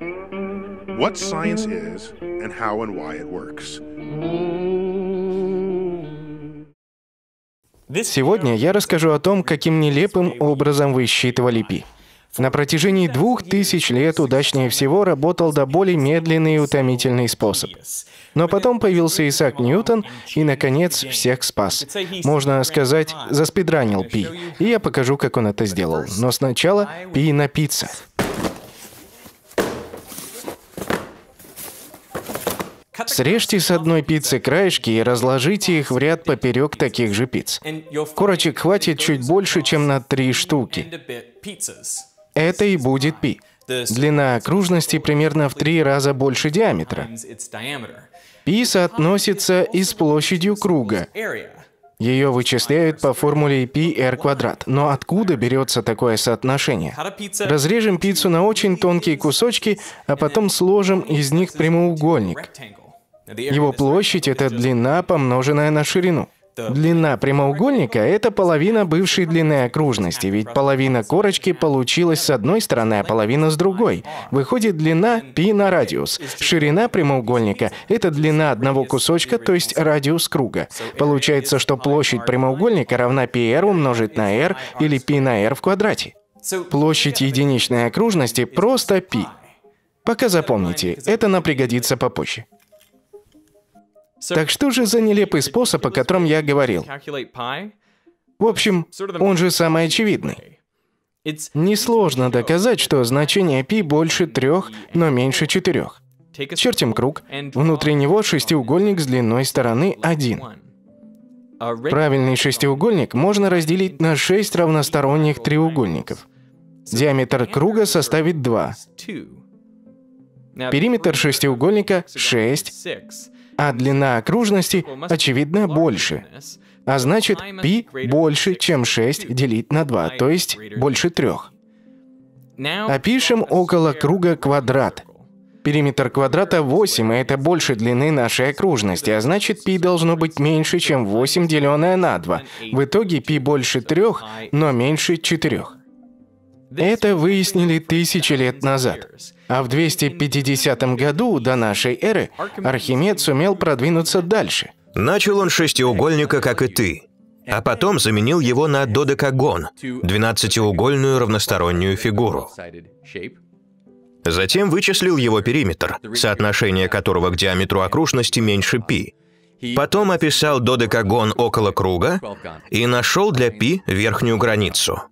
What science is and how and why it works. Сегодня я расскажу о том, каким нелепым образом высчитывали пи. На протяжении двух тысяч лет удачнее всего работал до более медленный и утомительный способ. Но потом появился Исаак Ньютон и, наконец, всех спас. Можно сказать, заспидранил Пи. И я покажу, как он это сделал. Но сначала Пи напиться. Срежьте с одной пиццы краешки и разложите их в ряд поперек таких же пиц. Корочек хватит чуть больше, чем на три штуки. Это и будет пи. Длина окружности примерно в три раза больше диаметра. Пи соотносится и с площадью круга. Ее вычисляют по формуле пи r квадрат. Но откуда берется такое соотношение? Разрежем пиццу на очень тонкие кусочки, а потом сложим из них прямоугольник. Его площадь — это длина, помноженная на ширину. Длина прямоугольника — это половина бывшей длины окружности, ведь половина корочки получилась с одной стороны, а половина с другой. Выходит длина π на радиус. Ширина прямоугольника — это длина одного кусочка, то есть радиус круга. Получается, что площадь прямоугольника равна πr умножить на r или π на r в квадрате. Площадь единичной окружности просто π. Пока запомните, это нам пригодится попозже. Так что же за нелепый способ, о котором я говорил? В общем, он же самый очевидный. Несложно доказать, что значение π больше трех, но меньше четырех. Чертим круг, внутри него шестиугольник с длиной стороны 1. Правильный шестиугольник можно разделить на 6 равносторонних треугольников. Диаметр круга составит 2. Периметр шестиугольника 6 а длина окружности, очевидно, больше. А значит, π больше, чем 6 делить на 2, то есть больше 3. Опишем около круга квадрат. Периметр квадрата 8, и это больше длины нашей окружности, а значит, π должно быть меньше, чем 8, деленное на 2. В итоге π больше 3, но меньше 4. Это выяснили тысячи лет назад. А в 250 году до нашей эры Архимед сумел продвинуться дальше. Начал он шестиугольника, как и ты, а потом заменил его на додекагон, двенадцатиугольную равностороннюю фигуру. Затем вычислил его периметр, соотношение которого к диаметру окружности меньше π. Потом описал додекагон около круга и нашел для π верхнюю границу.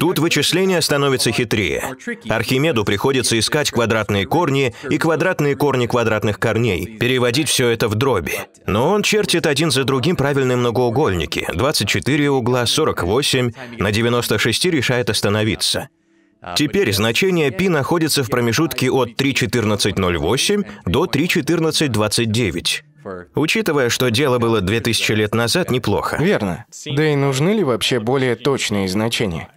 Тут вычисления становятся хитрее. Архимеду приходится искать квадратные корни и квадратные корни квадратных корней, переводить все это в дроби. Но он чертит один за другим правильные многоугольники, 24 угла, 48, на 96 решает остановиться. Теперь значение π находится в промежутке от 3.14.08 до 3.14.29. Учитывая, что дело было 2000 лет назад, неплохо. Верно. Да и нужны ли вообще более точные значения?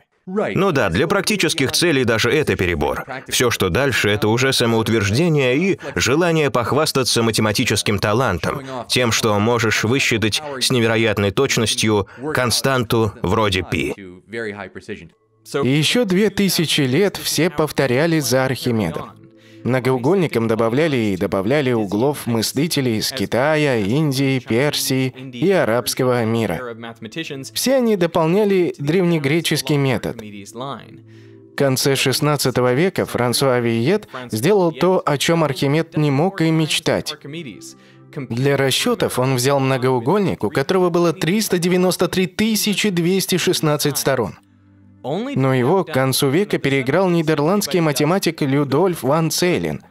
Ну да, для практических целей даже это перебор. Все, что дальше, это уже самоутверждение и желание похвастаться математическим талантом, тем, что можешь высчитать с невероятной точностью константу вроде π. И еще две тысячи лет все повторяли за Архимедом. Многоугольникам добавляли и добавляли углов мыслителей из Китая, Индии, Персии и арабского мира. Все они дополняли древнегреческий метод. В конце XVI века Франсуа Виет сделал то, о чем Архимед не мог и мечтать. Для расчетов он взял многоугольник, у которого было 393 216 сторон. Но его к концу века переиграл нидерландский математик Людольф ван Целин.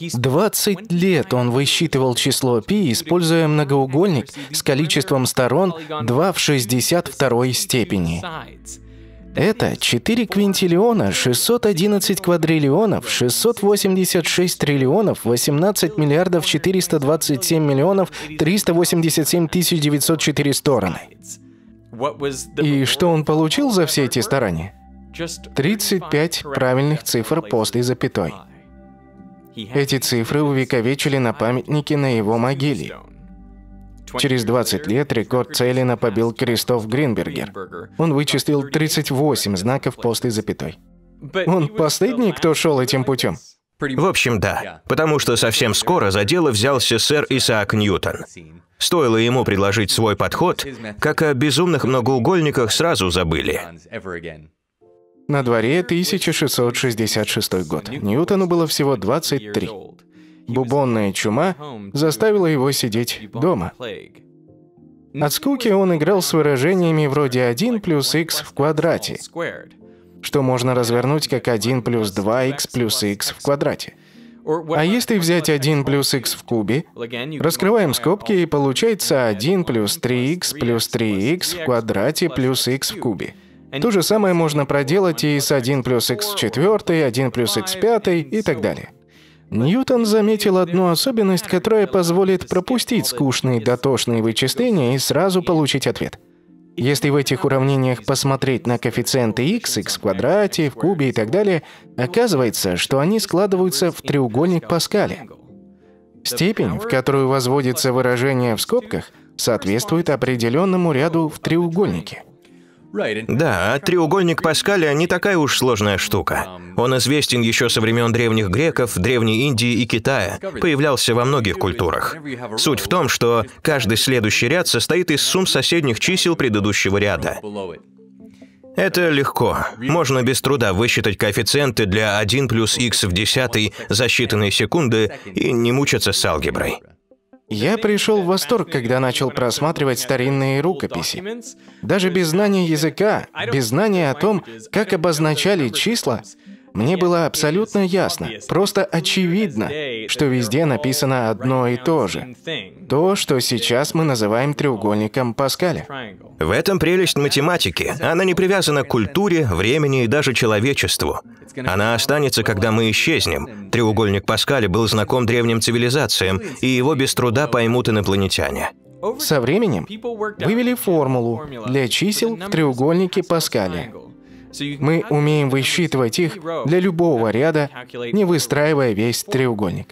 20 лет он высчитывал число π, используя многоугольник с количеством сторон 2 в 62 степени. Это 4 квинтиллиона, 611 квадриллионов, 686 триллионов, 18 миллиардов 427 миллионов 387 тысяч 904 стороны. И что он получил за все эти старания? 35 правильных цифр после запятой. Эти цифры увековечили на памятнике на его могиле. Через 20 лет рекорд Целина побил Кристоф Гринбергер. Он вычислил 38 знаков после запятой. Он последний, кто шел этим путем. В общем, да. Потому что совсем скоро за дело взялся сэр Исаак Ньютон. Стоило ему предложить свой подход, как о безумных многоугольниках сразу забыли. На дворе 1666 год. Ньютону было всего 23. Бубонная чума заставила его сидеть дома. От скуки он играл с выражениями вроде 1 плюс x в квадрате, что можно развернуть как 1 плюс 2х плюс х в квадрате. А если взять 1 плюс х в кубе, раскрываем скобки, и получается 1 плюс 3х плюс 3х в квадрате плюс х в кубе. То же самое можно проделать и с 1 плюс х в четвертой, 1 плюс х в пятой и так далее. Ньютон заметил одну особенность, которая позволит пропустить скучные дотошные вычисления и сразу получить ответ – если в этих уравнениях посмотреть на коэффициенты x, x в квадрате, в кубе и так далее, оказывается, что они складываются в треугольник Паскаля. Степень, в которую возводится выражение в скобках, соответствует определенному ряду в треугольнике. Да, а треугольник Паскаля не такая уж сложная штука. Он известен еще со времен древних греков, Древней Индии и Китая, появлялся во многих культурах. Суть в том, что каждый следующий ряд состоит из сумм соседних чисел предыдущего ряда. Это легко. Можно без труда высчитать коэффициенты для 1 плюс х в десятой за считанные секунды и не мучаться с алгеброй. Я пришел в восторг, когда начал просматривать старинные рукописи. Даже без знания языка, без знания о том, как обозначали числа, мне было абсолютно ясно, просто очевидно, что везде написано одно и то же. То, что сейчас мы называем треугольником Паскаля. В этом прелесть математики. Она не привязана к культуре, времени и даже человечеству. Она останется, когда мы исчезнем. Треугольник Паскаля был знаком древним цивилизациям, и его без труда поймут инопланетяне. Со временем вывели формулу для чисел в треугольнике Паскаля. Мы умеем высчитывать их для любого ряда, не выстраивая весь треугольник.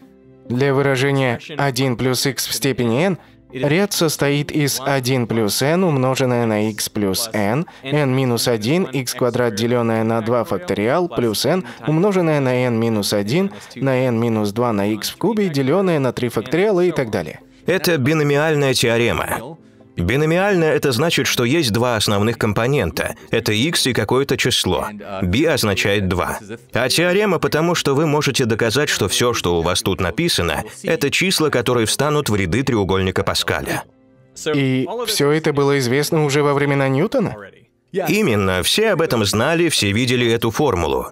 Для выражения 1 плюс x в степени n ряд состоит из 1 плюс n умноженное на x плюс n, n минус 1, x квадрат деленное на 2 факториал плюс n умноженное на n минус 1, на n минус 2 на x в кубе, деленное на 3 факториала и так далее. Это биномиальная теорема. Биномиально это значит, что есть два основных компонента. Это x и какое-то число. b означает 2. А теорема потому, что вы можете доказать, что все, что у вас тут написано, это числа, которые встанут в ряды треугольника Паскаля. И все это было известно уже во времена Ньютона? Именно, все об этом знали, все видели эту формулу.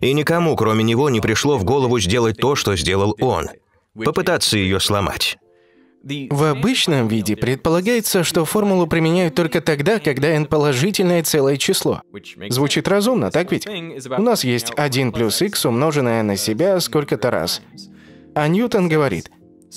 И никому, кроме него, не пришло в голову сделать то, что сделал он. Попытаться ее сломать. В обычном виде предполагается, что формулу применяют только тогда, когда n положительное целое число. Звучит разумно, так ведь? У нас есть 1 плюс x умноженное на себя сколько-то раз. А Ньютон говорит,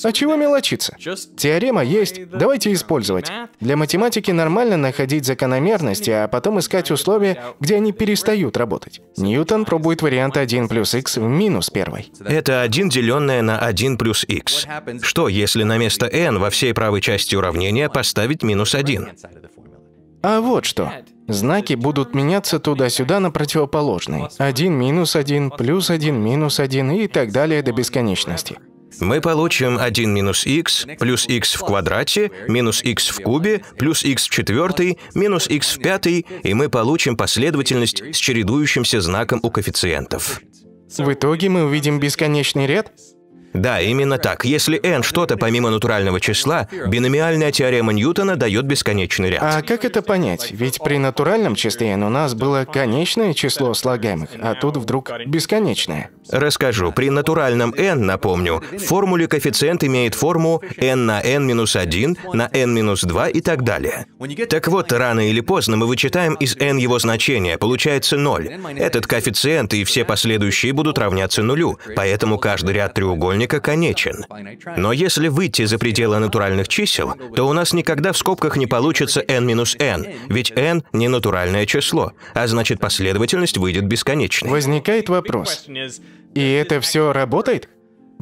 а чего мелочиться? Теорема есть, давайте использовать. Для математики нормально находить закономерности, а потом искать условия, где они перестают работать. Ньютон пробует вариант 1 плюс x в минус 1. Это 1 деленное на 1 плюс x. Что, если на место n во всей правой части уравнения поставить минус 1? А вот что. Знаки будут меняться туда-сюда на противоположные. 1 минус 1, плюс 1 минус 1 и так далее до бесконечности мы получим 1 минус x плюс x в квадрате минус x в кубе плюс x в четвертой минус x в пятой, и мы получим последовательность с чередующимся знаком у коэффициентов. В итоге мы увидим бесконечный ряд? Да, именно так. Если n что-то помимо натурального числа, биномиальная теорема Ньютона дает бесконечный ряд. А как это понять? Ведь при натуральном числе n у нас было конечное число слагаемых, а тут вдруг бесконечное. Расскажу. При натуральном n, напомню, в формуле коэффициент имеет форму n на n минус 1, на n минус 2 и так далее. Так вот, рано или поздно мы вычитаем из n его значение, получается 0. Этот коэффициент и все последующие будут равняться нулю, поэтому каждый ряд треугольников треугольника конечен. Но если выйти за пределы натуральных чисел, то у нас никогда в скобках не получится n минус n, ведь n — не натуральное число, а значит последовательность выйдет бесконечной. Возникает вопрос, и это все работает?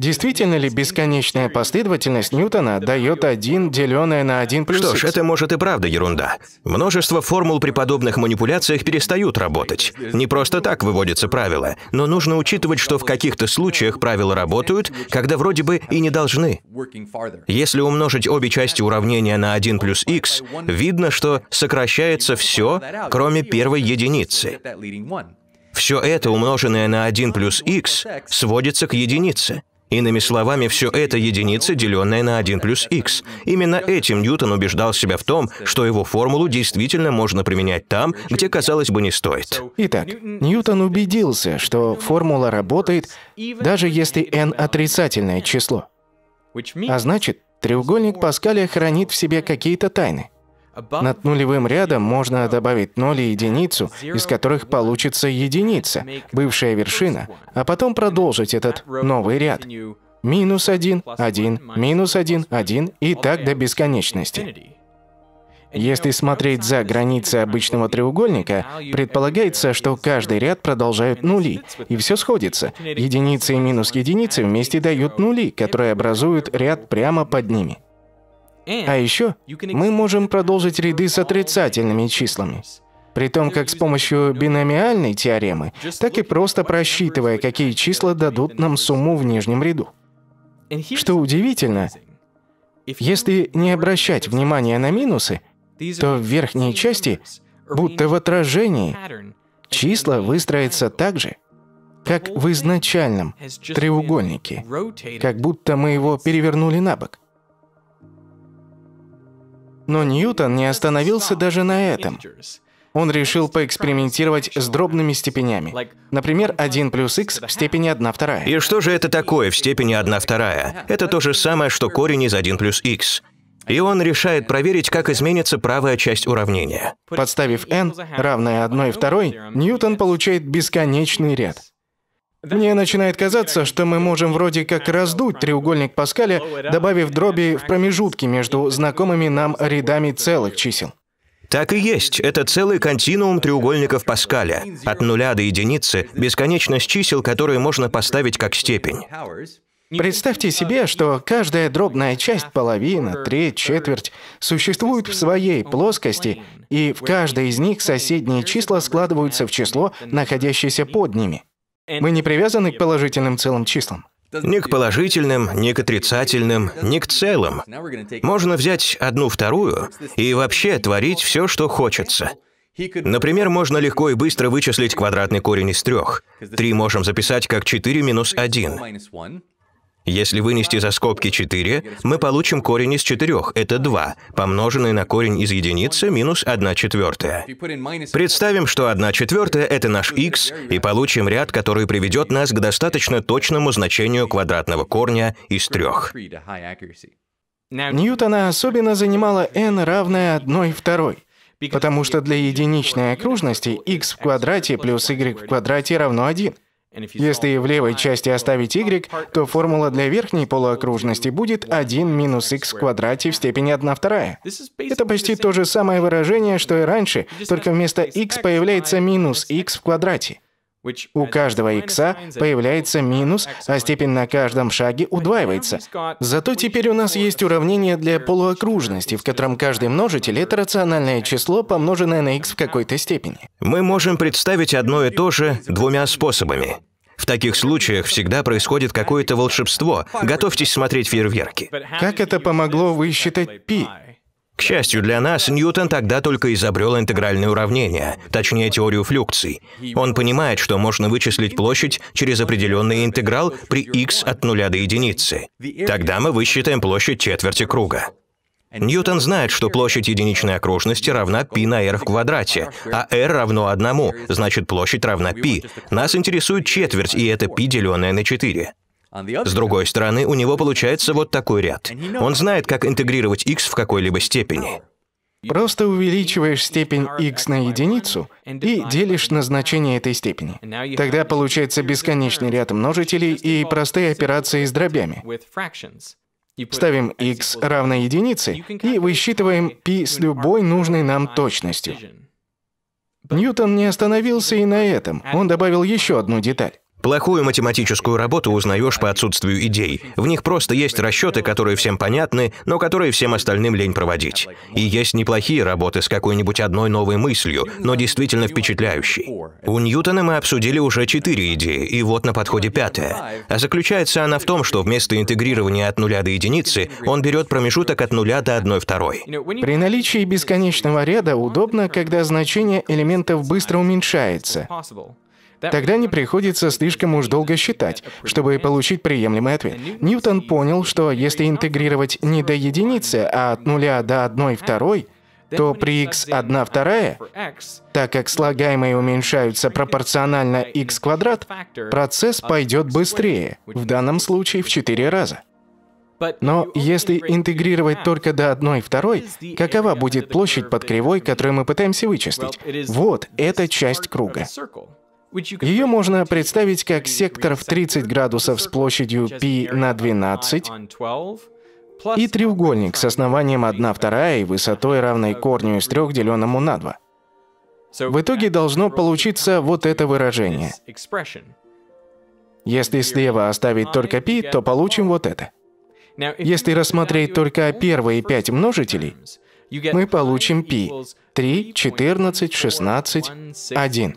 Действительно ли бесконечная последовательность Ньютона дает один деленное на один плюс Что ж, это может и правда ерунда. Множество формул при подобных манипуляциях перестают работать. Не просто так выводятся правила, но нужно учитывать, что в каких-то случаях правила работают, когда вроде бы и не должны. Если умножить обе части уравнения на 1 плюс x, видно, что сокращается все, кроме первой единицы. Все это, умноженное на 1 плюс x, сводится к единице. Иными словами, все это единица, деленная на 1 плюс х. Именно этим Ньютон убеждал себя в том, что его формулу действительно можно применять там, где, казалось бы, не стоит. Итак, Ньютон убедился, что формула работает, даже если n отрицательное число. А значит, треугольник Паскаля хранит в себе какие-то тайны. Над нулевым рядом можно добавить ноль и единицу, из которых получится единица, бывшая вершина, а потом продолжить этот новый ряд. Минус один, один, минус один, один и так до бесконечности. Если смотреть за границы обычного треугольника, предполагается, что каждый ряд продолжают нули, и все сходится. Единицы и минус единицы вместе дают нули, которые образуют ряд прямо под ними. А еще мы можем продолжить ряды с отрицательными числами. При том, как с помощью биномиальной теоремы, так и просто просчитывая, какие числа дадут нам сумму в нижнем ряду. Что удивительно, если не обращать внимания на минусы, то в верхней части, будто в отражении, числа выстроятся так же, как в изначальном треугольнике, как будто мы его перевернули на бок. Но Ньютон не остановился даже на этом. Он решил поэкспериментировать с дробными степенями. Например, 1 плюс x в степени 1 вторая. И что же это такое в степени 1 вторая? Это то же самое, что корень из 1 плюс x. И он решает проверить, как изменится правая часть уравнения. Подставив n, равное 1 и 2, Ньютон получает бесконечный ряд. Мне начинает казаться, что мы можем вроде как раздуть треугольник Паскаля, добавив дроби в промежутки между знакомыми нам рядами целых чисел. Так и есть, это целый континуум треугольников Паскаля, от нуля до единицы, бесконечность чисел, которые можно поставить как степень. Представьте себе, что каждая дробная часть, половина, треть, четверть, существует в своей плоскости, и в каждой из них соседние числа складываются в число, находящееся под ними. Мы не привязаны к положительным целым числам. Ни к положительным, ни к отрицательным, ни к целым. Можно взять одну вторую и вообще творить все, что хочется. Например, можно легко и быстро вычислить квадратный корень из трех. Три можем записать как 4 минус 1. Если вынести за скобки 4, мы получим корень из 4, это 2, помноженное на корень из единицы минус 1 четвертая. Представим, что 1 четвертая — это наш x, и получим ряд, который приведет нас к достаточно точному значению квадратного корня из 3. Ньютона особенно занимала n равное 1 второй. Потому что для единичной окружности x в квадрате плюс y в квадрате равно 1. Если в левой части оставить y, то формула для верхней полуокружности будет 1 минус x в квадрате в степени 1 вторая. Это почти то же самое выражение, что и раньше, только вместо x появляется минус x в квадрате. У каждого икса появляется минус, а степень на каждом шаге удваивается. Зато теперь у нас есть уравнение для полуокружности, в котором каждый множитель – это рациональное число, помноженное на x в какой-то степени. Мы можем представить одно и то же двумя способами. В таких случаях всегда происходит какое-то волшебство. Готовьтесь смотреть фейерверки. Как это помогло высчитать π? К счастью для нас, Ньютон тогда только изобрел интегральные уравнения, точнее теорию флюкций. Он понимает, что можно вычислить площадь через определенный интеграл при x от нуля до единицы. Тогда мы высчитаем площадь четверти круга. Ньютон знает, что площадь единичной окружности равна π на r в квадрате, а r равно 1, значит площадь равна π. Нас интересует четверть, и это π, деленное на 4. С другой стороны, у него получается вот такой ряд. Он знает, как интегрировать x в какой-либо степени. Просто увеличиваешь степень x на единицу и делишь на значение этой степени. Тогда получается бесконечный ряд множителей и простые операции с дробями. Ставим x равно единице и высчитываем π с любой нужной нам точностью. Ньютон не остановился и на этом. Он добавил еще одну деталь. Плохую математическую работу узнаешь по отсутствию идей. В них просто есть расчеты, которые всем понятны, но которые всем остальным лень проводить. И есть неплохие работы с какой-нибудь одной новой мыслью, но действительно впечатляющей. У Ньютона мы обсудили уже четыре идеи, и вот на подходе пятая. А заключается она в том, что вместо интегрирования от нуля до единицы, он берет промежуток от нуля до одной второй. При наличии бесконечного ряда удобно, когда значение элементов быстро уменьшается. Тогда не приходится слишком уж долго считать, чтобы получить приемлемый ответ. Ньютон понял, что если интегрировать не до единицы, а от нуля до одной второй, то при x 1 вторая, так как слагаемые уменьшаются пропорционально x квадрат, процесс пойдет быстрее, в данном случае в 4 раза. Но если интегрировать только до 1 второй, какова будет площадь под кривой, которую мы пытаемся вычислить? Вот, эта часть круга. Ее можно представить как сектор в 30 градусов с площадью π на 12 и треугольник с основанием 1 2 и высотой равной корню из 3, деленному на 2. В итоге должно получиться вот это выражение. Если слева оставить только π, то получим вот это. Если рассмотреть только первые пять множителей, мы получим π 3, 14, 16, 1.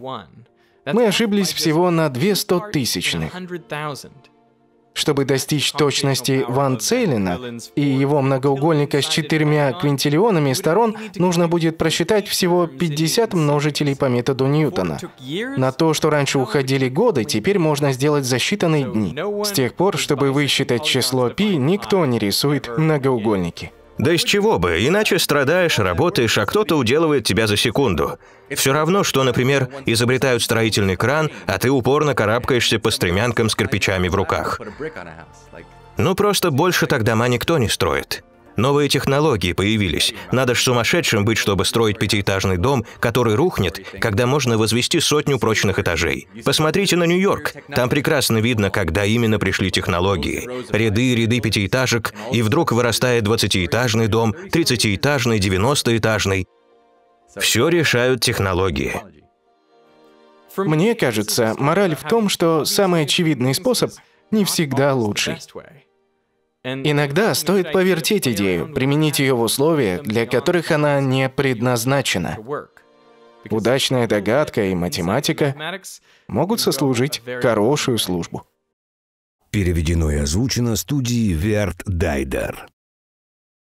Мы ошиблись всего на две сто тысячных. Чтобы достичь точности Ван Цейлина и его многоугольника с четырьмя квинтиллионами сторон, нужно будет просчитать всего 50 множителей по методу Ньютона. На то, что раньше уходили годы, теперь можно сделать за считанные дни. С тех пор, чтобы высчитать число π, никто не рисует многоугольники. Да из чего бы, иначе страдаешь, работаешь, а кто-то уделывает тебя за секунду. Все равно, что, например, изобретают строительный кран, а ты упорно карабкаешься по стремянкам с кирпичами в руках. Ну просто больше так дома никто не строит. Новые технологии появились. Надо ж сумасшедшим быть, чтобы строить пятиэтажный дом, который рухнет, когда можно возвести сотню прочных этажей. Посмотрите на Нью-Йорк. Там прекрасно видно, когда именно пришли технологии. Ряды и ряды пятиэтажек, и вдруг вырастает двадцатиэтажный дом, тридцатиэтажный, девяностоэтажный. Все решают технологии. Мне кажется, мораль в том, что самый очевидный способ не всегда лучший. Иногда стоит повертеть идею, применить ее в условиях, для которых она не предназначена. Удачная догадка и математика могут сослужить хорошую службу. Переведено и озвучено студией Верт Дайдер.